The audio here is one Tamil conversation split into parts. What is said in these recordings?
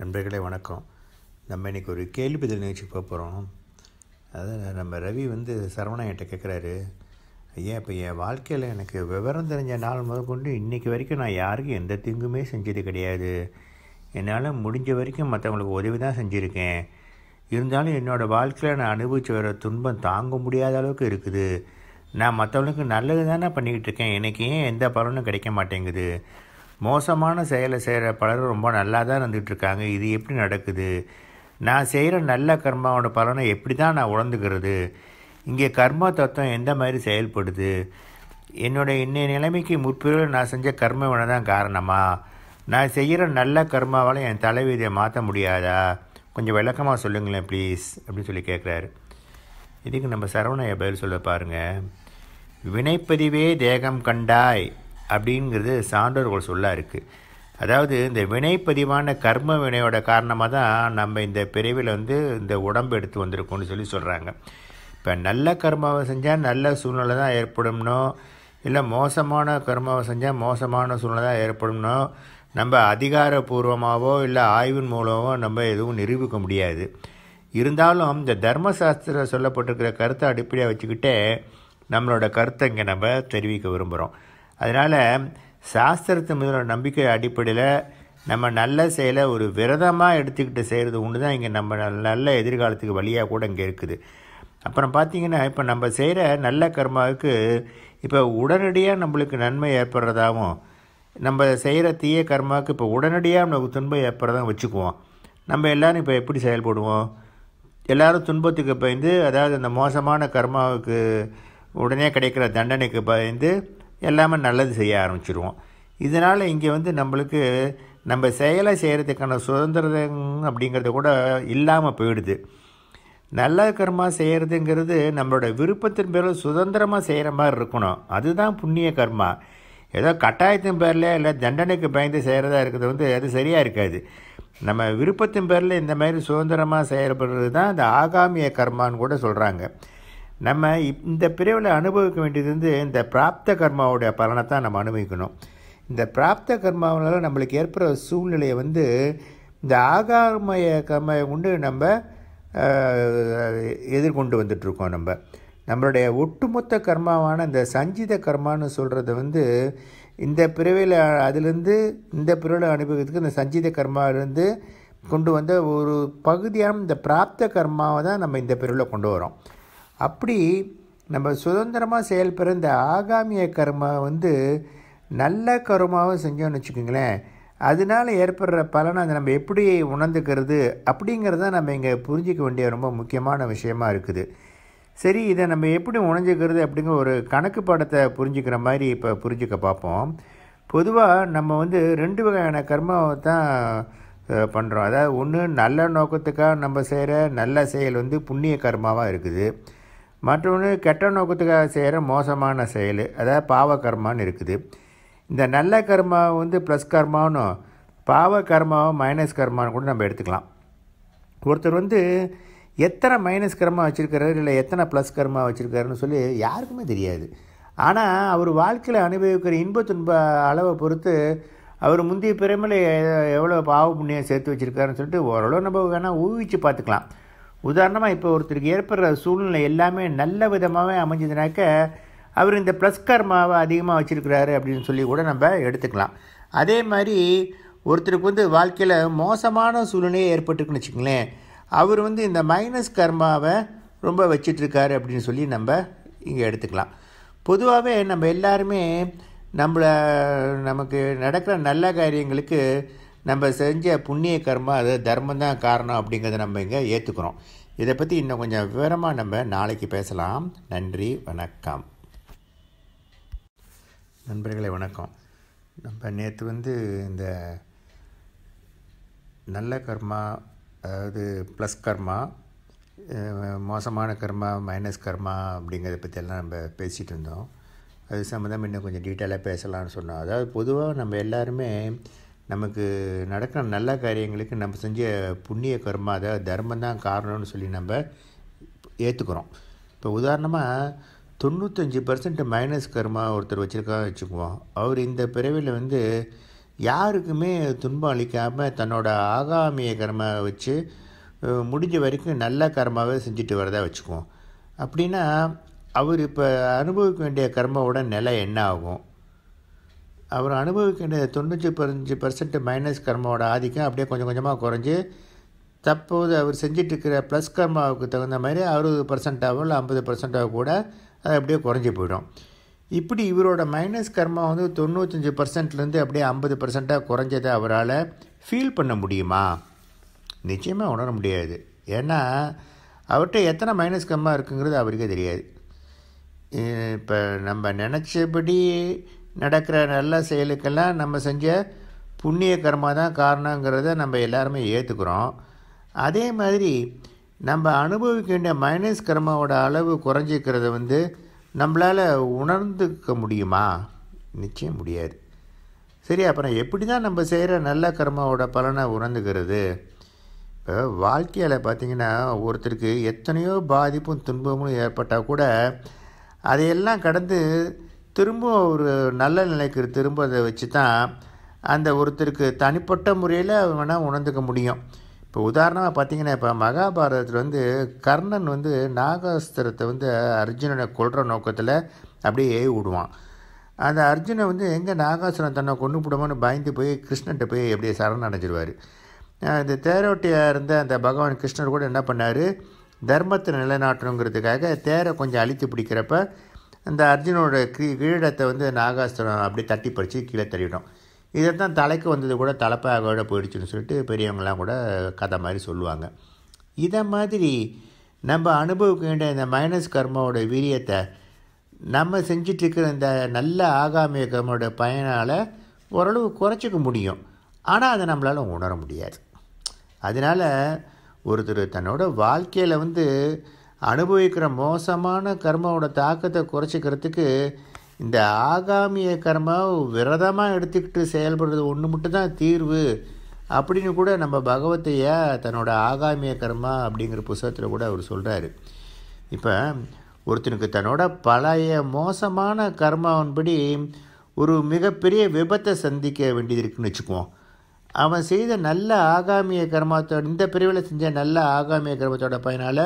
நண்பர்களே வணக்கம் நம்ம இன்றைக்கி ஒரு கேள்வி பதில் நிகழ்ச்சி பார்க்க போகிறோம் அதான் நம்ம ரவி வந்து என்கிட்ட கேட்குறாரு ஐயா இப்போ என் வாழ்க்கையில் எனக்கு விவரம் தெரிஞ்ச நாள் முதல் கொண்டு இன்றைக்கி வரைக்கும் நான் யாருக்கும் எந்த திங்குமே செஞ்சது கிடையாது என்னால் முடிஞ்ச வரைக்கும் மற்றவங்களுக்கு உதவி தான் செஞ்சுருக்கேன் இருந்தாலும் என்னோடய வாழ்க்கையில் நான் அனுபவிச்சு வர துன்பம் தாங்க முடியாத அளவுக்கு இருக்குது நான் மற்றவங்களுக்கு நல்லது தானே பண்ணிக்கிட்டு இருக்கேன் எனக்கு ஏன் எந்த பலனும் கிடைக்க மாட்டேங்குது மோசமான செயலை செய்கிற பலரும் ரொம்ப நல்லா தான் இருந்துகிட்ருக்காங்க இது எப்படி நடக்குது நான் செய்கிற நல்ல கர்மாவோட பலனை எப்படி தான் நான் உணர்ந்துக்கிறது இங்கே கர்மா தத்துவம் எந்த மாதிரி செயல்படுது என்னுடைய இன்னைய நிலைமைக்கு முற்பிறகு நான் செஞ்ச கர்ம தான் காரணமா நான் செய்கிற நல்ல கர்மாவால் என் தலைவீதியை மாற்ற முடியாதா கொஞ்சம் விளக்கமாக சொல்லுங்களேன் ப்ளீஸ் அப்படின்னு சொல்லி கேட்குறாரு இதுக்கு நம்ம சரவணைய பதில் சொல்ல பாருங்கள் வினைப்பதிவே தேகம் கண்டாய் அப்படிங்கிறது சான்றோர்கள் சொல்ல இருக்குது அதாவது இந்த வினைப்பதிவான கர்ம வினையோட காரணமாக தான் நம்ம இந்த பிரிவில் வந்து இந்த உடம்பு எடுத்து வந்திருக்கோம்னு சொல்லி சொல்கிறாங்க இப்போ நல்ல கர்மாவை செஞ்சால் நல்ல சூழ்நிலை தான் ஏற்படும்னோ இல்லை மோசமான கர்மாவை செஞ்சால் மோசமான சூழ்நிலை தான் ஏற்படும்னோ நம்ம அதிகாரபூர்வமாகவோ இல்லை ஆய்வின் மூலமோ நம்ம எதுவும் நிரூபிக்க முடியாது இருந்தாலும் இந்த தர்மசாஸ்திரம் சொல்லப்பட்டிருக்கிற கருத்தை அடிப்படையாக வச்சுக்கிட்டே நம்மளோட கருத்தை இங்கே நம்ம தெரிவிக்க விரும்புகிறோம் அதனால் சாஸ்திரத்து முதல நம்பிக்கை அடிப்படையில் நம்ம நல்ல செயலை ஒரு விரதமாக எடுத்துக்கிட்டு செய்கிறது ஒன்று தான் இங்கே நம்ம நல்ல எதிர்காலத்துக்கு வழியாக கூட இங்கே இருக்குது அப்புறம் பார்த்திங்கன்னா இப்போ நம்ம செய்கிற நல்ல கர்மாவுக்கு இப்போ உடனடியாக நம்மளுக்கு நன்மை ஏற்படுறதாகவும் நம்ம செய்கிற தீய கர்மாவுக்கு இப்போ உடனடியாக நமக்கு துன்பம் ஏற்படுறதாக வச்சுக்குவோம் நம்ம எல்லோரும் இப்போ எப்படி செயல்படுவோம் எல்லோரும் துன்பத்துக்கு பயந்து அதாவது அந்த மோசமான கர்மாவுக்கு உடனே கிடைக்கிற தண்டனைக்கு பயந்து எல்லாமே நல்லது செய்ய ஆரம்பிச்சிடுவோம் இதனால் இங்கே வந்து நம்மளுக்கு நம்ம செயலை செய்கிறதுக்கான சுதந்திரம் அப்படிங்கிறத கூட இல்லாமல் போயிடுது நல்ல கர்மா செய்கிறதுங்கிறது நம்மளோட விருப்பத்தின் பேரில் சுதந்திரமாக செய்கிற மாதிரி இருக்கணும் அதுதான் புண்ணிய கர்மா ஏதோ கட்டாயத்தின் பேரில் இல்லை தண்டனைக்கு பயந்து செய்கிறதா இருக்கிறது வந்து அது சரியாக இருக்காது நம்ம விருப்பத்தின் பேரில் இந்த மாதிரி சுதந்திரமாக செயல்படுறது தான் இந்த ஆகாமிய கர்மான்னு கூட சொல்கிறாங்க நம்ம இந்த பிரிவில் அனுபவிக்க வேண்டியது வந்து இந்த பிராப்த கர்மாவோடைய பலனை தான் நம்ம அனுபவிக்கணும் இந்த பிராப்த கர்மாவனால நம்மளுக்கு ஏற்படுற சூழ்நிலையை வந்து இந்த ஆகாமய கர்மையை கொண்டு நம்ம எதிர்கொண்டு வந்துட்ருக்கோம் நம்ம நம்மளுடைய ஒட்டுமொத்த கர்மாவான இந்த சஞ்சித கர்மான்னு சொல்கிறது வந்து இந்த பிறவையில் அதுலேருந்து இந்த பிறவில் அனுபவிக்கிறதுக்கு இந்த சஞ்சித கர்மாவிலேருந்து கொண்டு வந்த ஒரு பகுதியான இந்த பிராப்த கர்மாவை தான் நம்ம இந்த பிறவில் கொண்டு வரோம் அப்படி நம்ம சுதந்திரமாக செயல்பெற இந்த ஆகாமிய கர்மா வந்து நல்ல கர்மாவும் செஞ்சோம்னு வச்சுக்கோங்களேன் அதனால் ஏற்படுற பலனை அதை நம்ம எப்படி உணர்ந்துக்கிறது அப்படிங்கிறத நம்ம இங்கே புரிஞ்சிக்க வேண்டிய ரொம்ப முக்கியமான விஷயமா இருக்குது சரி இதை நம்ம எப்படி உணஞ்சிக்கிறது அப்படிங்கிற ஒரு கணக்கு பாடத்தை புரிஞ்சுக்கிற மாதிரி இப்போ புரிஞ்சுக்க பார்ப்போம் பொதுவாக நம்ம வந்து ரெண்டு வகையான கர்மாவை தான் பண்ணுறோம் அதாவது ஒன்று நல்ல நோக்கத்துக்காக நம்ம செய்கிற நல்ல செயல் வந்து புண்ணிய கர்மாவாக இருக்குது மற்றொன்று கெட்ட நோக்கத்துக்காக செய்கிற மோசமான செயல் அதாவது பாவ கர்மான்னு இருக்குது இந்த நல்ல கர்மா வந்து ப்ளஸ் கர்மான்னு பாவ கர்மாவும் மைனஸ் கர்மான்னு கூட நம்ம எடுத்துக்கலாம் ஒருத்தர் வந்து எத்தனை மைனஸ் கர்மா வச்சுருக்காரு இல்லை எத்தனை ப்ளஸ் கர்மா வச்சுருக்காருன்னு சொல்லி யாருக்குமே தெரியாது ஆனால் அவர் வாழ்க்கையில் அனுபவிக்கிற இன்ப துன்ப அளவை பொறுத்து அவர் முந்தைய பிறமையில் எவ்வளோ பாவ புண்ணியம் சேர்த்து வச்சுருக்காருன்னு சொல்லிட்டு ஓரளவு நம்ம வேணால் ஊவிச்சு பார்த்துக்கலாம் உதாரணமாக இப்போ ஒருத்தருக்கு ஏற்படுற சூழ்நிலை எல்லாமே நல்ல விதமாகவே அமைஞ்சதுனாக்க அவர் இந்த ப்ளஸ் கர்மாவை அதிகமாக வச்சுருக்கிறாரு அப்படின்னு சொல்லி கூட நம்ம எடுத்துக்கலாம் அதே மாதிரி ஒருத்தருக்கு வந்து வாழ்க்கையில் மோசமான சூழ்நிலையே ஏற்பட்டுருக்குன்னு வச்சுக்கங்களேன் அவர் வந்து இந்த மைனஸ் கர்மாவை ரொம்ப வச்சிட்ருக்காரு அப்படின்னு சொல்லி நம்ம இங்கே எடுத்துக்கலாம் பொதுவாகவே நம்ம எல்லாருமே நம்மளை நமக்கு நடக்கிற நல்ல காரியங்களுக்கு நம்ம செஞ்ச புண்ணிய கர்மா அது தர்மம் தான் காரணம் அப்படிங்கிறத நம்ம இங்கே ஏற்றுக்கிறோம் இதை பற்றி இன்னும் கொஞ்சம் விவரமாக நம்ம நாளைக்கு பேசலாம் நன்றி வணக்கம் நண்பர்களே வணக்கம் நம்ம நேற்று வந்து இந்த நல்ல கர்மா அதாவது ப்ளஸ் கர்மா மோசமான கர்மா மைனஸ் கர்மா அப்படிங்கிறத பற்றியெல்லாம் நம்ம பேசிகிட்டு இருந்தோம் அது சம்மந்தம் இன்னும் கொஞ்சம் டீட்டெயிலாக பேசலாம்னு சொன்னோம் அதாவது பொதுவாக நம்ம எல்லாருமே நமக்கு நடக்கிற நல்ல காரியங்களுக்கு நம்ம செஞ்ச புண்ணிய கர்மா தர்மம் தான் காரணம்னு சொல்லி நம்ம ஏற்றுக்கிறோம் இப்போ உதாரணமாக தொண்ணூத்தஞ்சு பர்சன்ட் மைனஸ் கர்மா ஒருத்தர் வச்சுருக்கா வச்சுக்குவோம் அவர் இந்த பிறவியில் வந்து யாருக்குமே துன்பம் அளிக்காமல் தன்னோட ஆகாமிய கர்மா வச்சு முடிஞ்ச வரைக்கும் நல்ல கர்மாவே செஞ்சுட்டு வரதா வச்சுக்குவோம் அப்படின்னா அவர் இப்போ அனுபவிக்க வேண்டிய கர்மாவோட நிலை என்ன ஆகும் அவர் அனுபவிக்கின்ற தொண்ணூற்றி பதினஞ்சு பர்சன்ட் மைனஸ் கர்மாவோட ஆதிக்கம் அப்படியே கொஞ்சம் கொஞ்சமாக குறைஞ்சி தற்போது அவர் செஞ்சிட்ருக்கிற ப்ளஸ் கர்மாவுக்கு தகுந்த மாதிரி அறுபது பர்சன்ட்டாகவும் இல்லை ஐம்பது பர்சன்ட்டாக கூட அது அப்படியே குறைஞ்சி போயிடும் இப்படி இவரோட மைனஸ் கர்மா வந்து தொண்ணூத்தஞ்சு பர்சன்ட்லேருந்து அப்படியே ஐம்பது பர்சன்ட்டாக குறைஞ்சதை அவரால் ஃபீல் பண்ண முடியுமா நிச்சயமாக உணர முடியாது ஏன்னா அவர்கிட்ட எத்தனை மைனஸ் கர்மா இருக்குங்கிறது அவருக்கே தெரியாது இப்போ நம்ம நினச்சபடி நடக்கிற நல்ல செயலுக்கெல்லாம் நம்ம செஞ்ச புண்ணிய கர்மா தான் காரணங்கிறத நம்ம எல்லாருமே ஏற்றுக்கிறோம் அதே மாதிரி நம்ம அனுபவிக்க வேண்டிய மைனஸ் கர்மாவோட அளவு குறைஞ்சிக்கிறத வந்து நம்மளால் உணர்ந்துக்க முடியுமா நிச்சயம் முடியாது சரி அப்புறம் எப்படி தான் நம்ம செய்கிற நல்ல கர்மாவோட பலனை உணர்ந்துக்கிறது இப்போ வாழ்க்கையில் பார்த்திங்கன்னா ஒருத்தருக்கு எத்தனையோ பாதிப்பும் துன்பமும் ஏற்பட்டால் கூட அதையெல்லாம் கடந்து திரும்ப ஒரு நல்ல நிலைக்கு திரும்ப அதை வச்சு தான் அந்த ஒருத்தருக்கு தனிப்பட்ட முறையில் வேணால் உணர்ந்துக்க முடியும் இப்போ உதாரணமாக பார்த்தீங்கன்னா இப்போ மகாபாரதத்தில் வந்து கர்ணன் வந்து நாகாஸ்திரத்தை வந்து அர்ஜுனனை கொள்கிற நோக்கத்தில் அப்படியே ஏவி விடுவான் அந்த அர்ஜுனை வந்து எங்கே நாகாஸ்திரம் தன்னை கொண்டு போடுமோன்னு பயந்து போய் கிருஷ்ணன்ட்ட போய் எப்படியே அடைஞ்சிடுவார் இந்த தேரோட்டியாக இருந்த அந்த பகவான் கிருஷ்ணர் கூட என்ன பண்ணார் தர்மத்தை நிலைநாட்டணுங்கிறதுக்காக தேரை கொஞ்சம் அழித்து பிடிக்கிறப்ப அந்த அர்ஜுனோட கீ கிரீடத்தை வந்து நாகாஸ்திரம் அப்படி தட்டி பறித்து கீழே தள்ளிவிடும் இதை தான் தலைக்கு வந்தது கூட தலைப்பாகோட போயிடுச்சுன்னு சொல்லிட்டு பெரியவங்களாம் கூட கதை மாதிரி சொல்லுவாங்க இதை மாதிரி நம்ம அனுபவிக்க வேண்டிய இந்த மைனஸ் கர்மாவோட வீரியத்தை நம்ம செஞ்சிட்ருக்கிற இந்த நல்ல ஆகாமிய கர்மோட பயனால் ஓரளவு குறைச்சிக்க முடியும் ஆனால் அதை நம்மளால் உணர முடியாது அதனால் ஒருத்தர் தன்னோட வாழ்க்கையில் வந்து அனுபவிக்கிற மோசமான கர்மாவோட தாக்கத்தை குறைச்சிக்கிறதுக்கு இந்த ஆகாமிய கர்மா விரதமாக எடுத்துக்கிட்டு செயல்படுறது ஒன்று மட்டும் தான் தீர்வு அப்படின்னு கூட நம்ம பகவத்தைய தன்னோட ஆகாமிய கர்மா அப்படிங்கிற புஸ்தகத்தில் கூட அவர் சொல்கிறாரு இப்போ ஒருத்தனுக்கு தன்னோட பழைய மோசமான கர்மாவின்படி ஒரு மிகப்பெரிய விபத்தை சந்திக்க வேண்டியது இருக்குன்னு வச்சுக்குவோம் அவன் செய்த நல்ல ஆகாமிய கர்மத்தோட இந்த பிரிவில் செஞ்ச நல்ல ஆகாமிய கர்மத்தோட பயனால்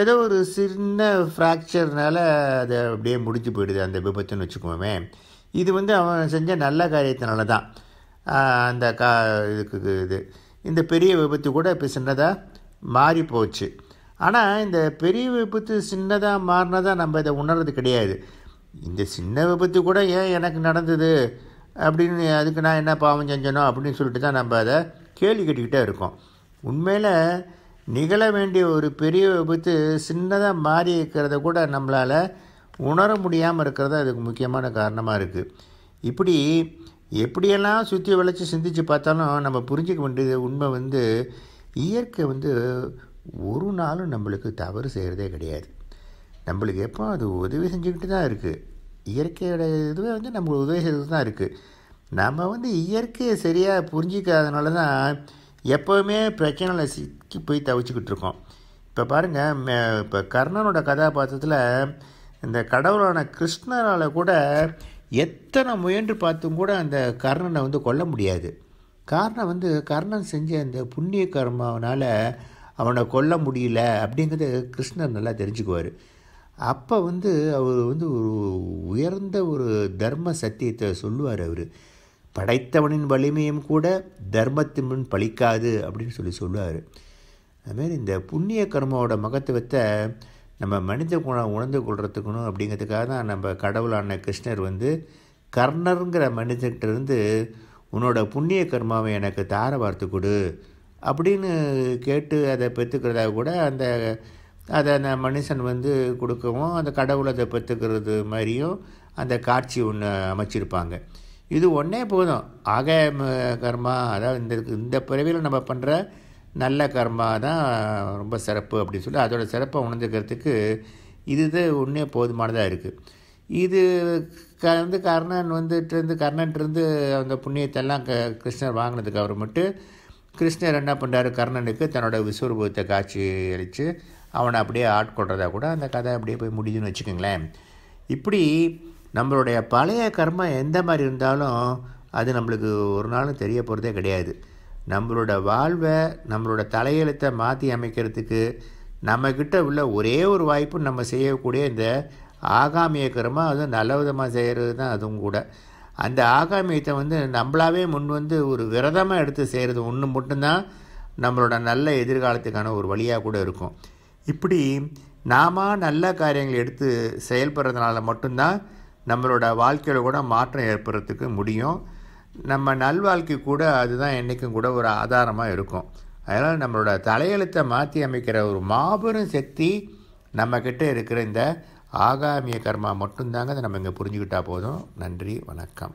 ஏதோ ஒரு சின்ன ஃப்ராக்சர்னால் அது அப்படியே முடிஞ்சு போயிடுது அந்த விபத்துன்னு வச்சுக்கோமே இது வந்து அவன் செஞ்ச நல்ல காரியத்தினால தான் அந்த கா இதுக்கு இது இந்த பெரிய விபத்து கூட இப்போ சின்னதாக மாறி போச்சு ஆனால் இந்த பெரிய விபத்து சின்னதாக மாறினதாக நம்ம இதை உணர்றது கிடையாது இந்த சின்ன விபத்து கூட ஏன் எனக்கு நடந்தது அப்படின்னு அதுக்கு நான் என்ன பாவம் செஞ்சனோ அப்படின்னு சொல்லிட்டு தான் நம்ம அதை கேள்வி கேட்டுக்கிட்டே இருக்கோம் உண்மையில் நிகழ வேண்டிய ஒரு பெரிய விபத்து சின்னதாக மாறி இருக்கிறத கூட நம்மளால் உணர முடியாமல் இருக்கிறது அதுக்கு முக்கியமான காரணமாக இருக்குது இப்படி எப்படியெல்லாம் சுற்றி வளைச்சி சிந்தித்து பார்த்தாலும் நம்ம புரிஞ்சிக்க வேண்டியது உண்மை வந்து இயற்கை வந்து ஒரு நாளும் நம்மளுக்கு தவறு செய்கிறதே கிடையாது நம்மளுக்கு எப்போ அது உதவி செஞ்சுக்கிட்டு தான் இருக்குது இயற்கையோட இதுவே வந்து நம்மளுக்கு உதவி செய்கிறது தான் இருக்குது நம்ம வந்து இயற்கையை சரியாக புரிஞ்சிக்காதனால தான் எப்போவுமே பிரச்சனையில் சிக்கி போய் தவிச்சுக்கிட்டு இருக்கோம் இப்போ பாருங்கள் மே இப்போ கர்ணனோட கதாபாத்திரத்தில் இந்த கடவுளான கிருஷ்ணனால் கூட எத்தனை முயன்று பார்த்தும் கூட அந்த கர்ணனை வந்து கொல்ல முடியாது காரணம் வந்து கர்ணன் செஞ்ச அந்த புண்ணிய கர்மாவனால் அவனை கொல்ல முடியல அப்படிங்கிறத கிருஷ்ணர் நல்லா தெரிஞ்சுக்குவார் அப்போ வந்து அவர் வந்து ஒரு உயர்ந்த ஒரு தர்ம சத்தியத்தை சொல்லுவார் அவர் படைத்தவனின் வலிமையும் கூட தர்மத்தின் முன் பழிக்காது அப்படின்னு சொல்லி சொல்லுவார் அதுமாரி இந்த புண்ணிய கர்மாவோட மகத்துவத்தை நம்ம மனித குணம் உணர்ந்து கொள்றதுக்கணும் அப்படிங்கிறதுக்காக தான் நம்ம கடவுளான கிருஷ்ணர் வந்து கர்ணருங்கிற மனிதர்கிட்ட இருந்து உன்னோட புண்ணிய கர்மாவை எனக்கு தார வார்த்து கொடு அப்படின்னு கேட்டு அதை பெற்றுக்கிறதா கூட அந்த அதை அந்த மனுஷன் வந்து கொடுக்கவும் அந்த கடவுளை அதை பெற்றுக்கிறது மாதிரியும் அந்த காட்சி ஒன்று அமைச்சிருப்பாங்க இது ஒன்றே போதும் ஆக கர்மா அதாவது இந்த இந்த பிறவியில் நம்ம பண்ணுற நல்ல கர்மா தான் ரொம்ப சிறப்பு அப்படின்னு சொல்லி அதோடய சிறப்பை உணர்ந்துக்கிறதுக்கு இது ஒன்றே போதுமானதாக இருக்குது இது க வந்து கர்ணன் வந்துட்டு கர்ணன்ட்டு அந்த புண்ணியத்தெல்லாம் க கிருஷ்ணர் வாங்கினதுக்கு அப்புறமேட்டு கிருஷ்ணர் என்ன பண்ணுறாரு கர்ணனுக்கு தன்னோட விஸ்வரூபத்தை காட்சி அளித்து அவனை அப்படியே ஆட்கொள்கிறதா கூட அந்த கதை அப்படியே போய் முடிஞ்சுன்னு வச்சுக்கோங்களேன் இப்படி நம்மளுடைய பழைய கர்மா எந்த மாதிரி இருந்தாலும் அது நம்மளுக்கு ஒரு நாளும் தெரிய போகிறதே கிடையாது நம்மளோட வாழ்வை நம்மளோட தலையெழுத்தை மாற்றி அமைக்கிறதுக்கு நம்மக்கிட்ட உள்ள ஒரே ஒரு வாய்ப்பு நம்ம செய்யக்கூடிய இந்த ஆகாமிய கர்மா அதுவும் நல்ல விதமாக செய்கிறது தான் அதுவும் கூட அந்த ஆகாமியத்தை வந்து நம்மளாவே முன் வந்து ஒரு விரதமாக எடுத்து செய்கிறது ஒன்று மட்டும்தான் நம்மளோட நல்ல எதிர்காலத்துக்கான ஒரு வழியாக கூட இருக்கும் இப்படி நாம நல்ல காரியங்கள் எடுத்து செயல்படுறதுனால மட்டும்தான் நம்மளோட வாழ்க்கையில் கூட மாற்றம் ஏற்படுறதுக்கு முடியும் நம்ம நல்வாழ்க்கை கூட அதுதான் என்றைக்கும் கூட ஒரு ஆதாரமாக இருக்கும் அதனால் நம்மளோட தலையெழுத்தை மாற்றி அமைக்கிற ஒரு மாபெரும் சக்தி நம்மக்கிட்ட இருக்கிற இந்த ஆகாமிய கர்மா மட்டும்தாங்க அதை நம்ம இங்கே புரிஞ்சுக்கிட்டால் போதும் நன்றி வணக்கம்